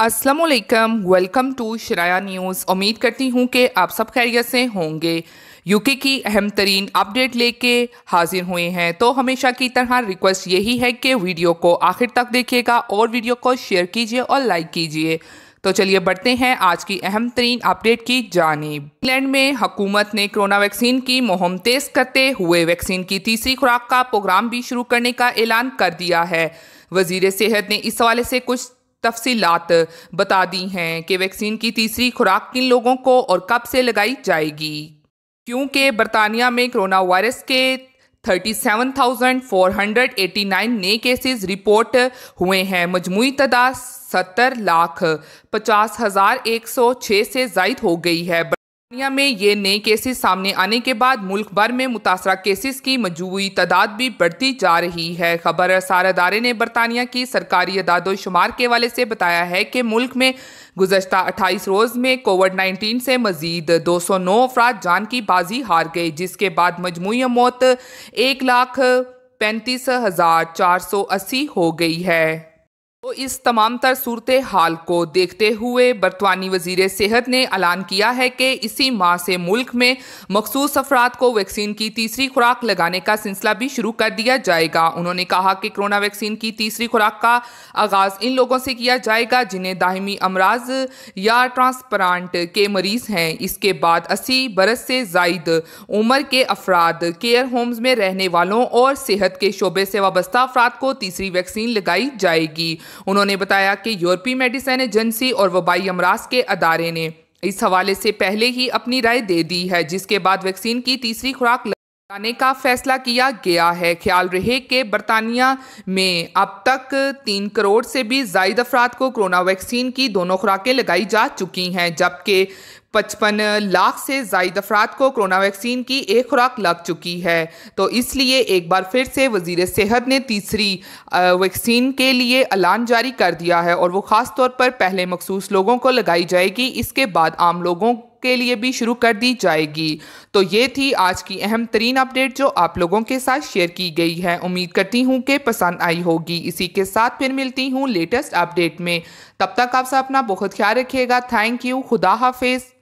असलकम welcome to शराया news उम्मीद करती हूँ कि आप सब खैरियत से होंगे यूके की अहम तरीन अपडेट लेके हाजिर हुए हैं तो हमेशा की तरह रिक्वेस्ट यही है कि वीडियो को आखिर तक देखिएगा और वीडियो को शेयर कीजिए और लाइक कीजिए तो चलिए बढ़ते हैं आज की अहम तरीन अपडेट की जानब इंग्लैंड में हुकूमत ने कोरोना वैक्सीन की मुहम तेज करते हुए वैक्सीन की तीसरी खुराक का प्रोग्राम भी शुरू करने का ऐलान कर दिया है वजीर सेहत ने इस हवाले से कुछ तफसीलात बता दी हैं कि वैक्सीन की तीसरी खुराक किन लोगों को और कब से लगाई जाएगी क्योंकि बरतानिया में कोरोना वायरस के 37,489 नए केसेस रिपोर्ट हुए हैं मजमू तादाद सत्तर लाख पचास हज़ार एक सौ छः से जायद हो गई है दुनिया में ये नए केसेस सामने आने के बाद मुल्क भर में मुतासरा केसेस की मजबूरी तादाद भी बढ़ती जा रही है खबर असार अदारे ने बरतानिया की सरकारी अदादोशुमार के हवाले से बताया है कि मुल्क में गुजशत 28 रोज़ में कोविड 19 से मजीद 209 अफराद जान की बाजी हार गए जिसके बाद मजमू मौत एक लाख पैंतीस हज़ार चार सौ अस्सी हो गई है तो इस तमाम तर सूरत हाल को देखते हुए बरतानी वजीर सेहत ने ऐलान किया है कि इसी माह से मुल्क में मखसूस अफराद को वैक्सीन की तीसरी खुराक लगाने का सिलसिला भी शुरू कर दिया जाएगा उन्होंने कहा कि कोरोना वैक्सीन की तीसरी खुराक का आगाज़ इन लोगों से किया जाएगा जिन्हें दाहिमी अमराज या ट्रांसप्रांट के मरीज हैं इसके बाद अस्सी बरस से जायद उम्र के अफराद केयर होम्स में रहने वालों और सेहत के शोबे से वाबस्ता अफराद को तीसरी वैक्सीन लगाई जाएगी उन्होंने बताया कि यूरोपीय मेडिसिन एजेंसी और वबाई अमराज के अदारे ने इस हवाले से पहले ही अपनी राय दे दी है जिसके बाद वैक्सीन की तीसरी खुराक लगाने का फैसला किया गया है ख्याल रहे कि बरतानिया में अब तक तीन करोड़ से भी जायद अफराद को कोरोना वैक्सीन की दोनों खुराकें लगाई जा चुकी हैं जबकि पचपन लाख से जायद अफराद को कोरोना वैक्सीन की एक खुराक लग चुकी है तो इसलिए एक बार फिर से वजीर सेहत ने तीसरी वैक्सीन के लिए ऐलान जारी कर दिया है और वो ख़ास तौर पर पहले मखसूस लोगों को लगाई जाएगी इसके बाद आम लोगों के लिए भी शुरू कर दी जाएगी तो ये थी आज की अहम तरीन अपडेट जो आप लोगों के साथ शेयर की गई है उम्मीद करती हूँ कि पसंद आई होगी इसी के साथ फिर मिलती हूँ लेटेस्ट अपडेट में तब तक आप अपना बहुत ख्याल रखिएगा थैंक यू खुदा हाफिज़